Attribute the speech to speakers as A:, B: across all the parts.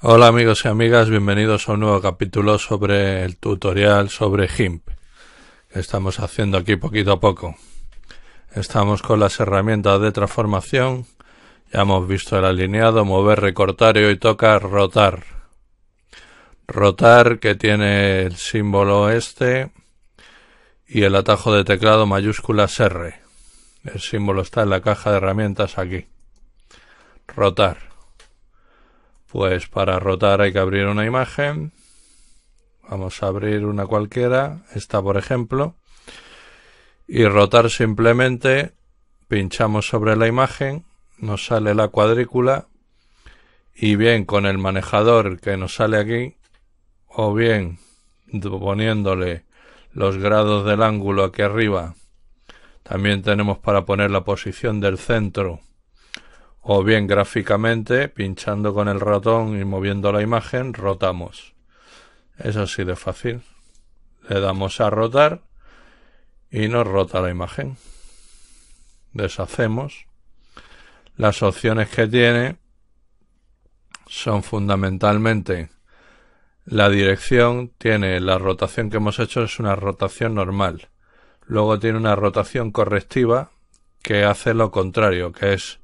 A: Hola amigos y amigas, bienvenidos a un nuevo capítulo sobre el tutorial sobre GIMP que estamos haciendo aquí poquito a poco. Estamos con las herramientas de transformación, ya hemos visto el alineado, mover, recortar y hoy toca rotar. Rotar que tiene el símbolo este y el atajo de teclado mayúsculas R. El símbolo está en la caja de herramientas aquí. Rotar. Pues para rotar hay que abrir una imagen. Vamos a abrir una cualquiera, esta por ejemplo. Y rotar simplemente, pinchamos sobre la imagen, nos sale la cuadrícula. Y bien con el manejador que nos sale aquí, o bien poniéndole los grados del ángulo aquí arriba. También tenemos para poner la posición del centro o bien gráficamente, pinchando con el ratón y moviendo la imagen, rotamos. Es así de fácil. Le damos a rotar y nos rota la imagen. Deshacemos. Las opciones que tiene son fundamentalmente la dirección, tiene la rotación que hemos hecho, es una rotación normal. Luego tiene una rotación correctiva que hace lo contrario, que es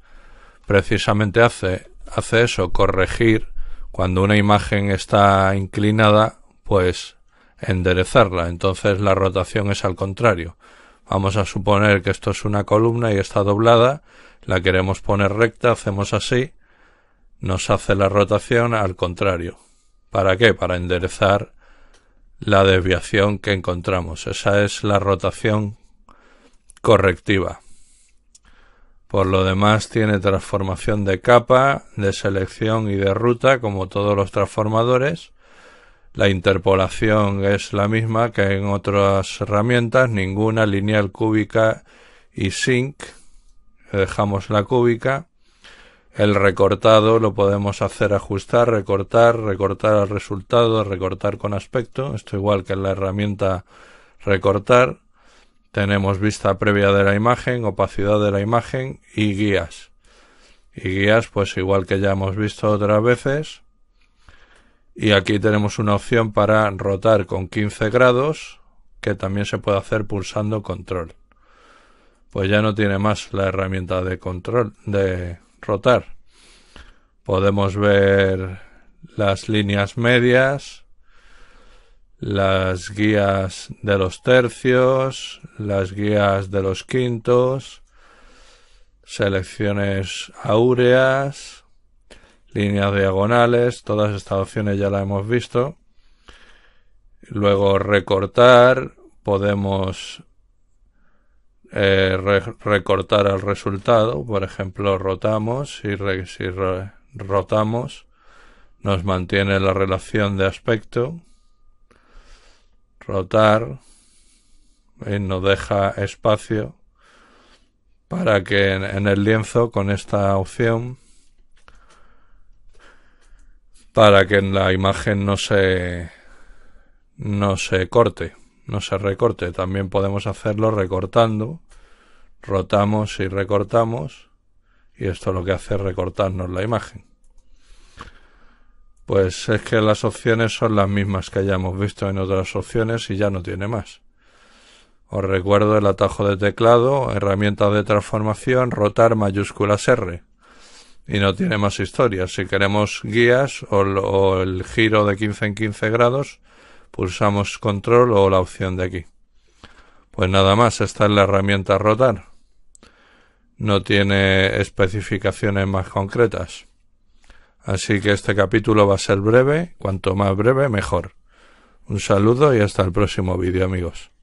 A: precisamente hace, hace eso, corregir cuando una imagen está inclinada, pues enderezarla. Entonces la rotación es al contrario. Vamos a suponer que esto es una columna y está doblada, la queremos poner recta, hacemos así, nos hace la rotación al contrario. ¿Para qué? Para enderezar la desviación que encontramos. Esa es la rotación correctiva. Por lo demás tiene transformación de capa, de selección y de ruta como todos los transformadores. La interpolación es la misma que en otras herramientas, ninguna lineal cúbica y sync. Dejamos la cúbica. El recortado lo podemos hacer ajustar, recortar, recortar al resultado, recortar con aspecto. Esto igual que en la herramienta recortar tenemos vista previa de la imagen, opacidad de la imagen y guías. Y guías, pues igual que ya hemos visto otras veces. Y aquí tenemos una opción para rotar con 15 grados, que también se puede hacer pulsando control. Pues ya no tiene más la herramienta de control, de rotar. Podemos ver las líneas medias, las guías de los tercios, las guías de los quintos, selecciones áureas, líneas diagonales, todas estas opciones ya las hemos visto. Luego recortar, podemos eh, recortar al resultado, por ejemplo, rotamos y si rotamos nos mantiene la relación de aspecto rotar y eh, no deja espacio para que en el lienzo con esta opción para que en la imagen no se no se corte, no se recorte. También podemos hacerlo recortando. Rotamos y recortamos y esto lo que hace es recortarnos la imagen. Pues es que las opciones son las mismas que hayamos visto en otras opciones y ya no tiene más. Os recuerdo el atajo de teclado, herramienta de transformación, rotar mayúsculas R. Y no tiene más historia. Si queremos guías o, o el giro de 15 en 15 grados, pulsamos control o la opción de aquí. Pues nada más, esta es la herramienta rotar. No tiene especificaciones más concretas. Así que este capítulo va a ser breve, cuanto más breve mejor. Un saludo y hasta el próximo vídeo amigos.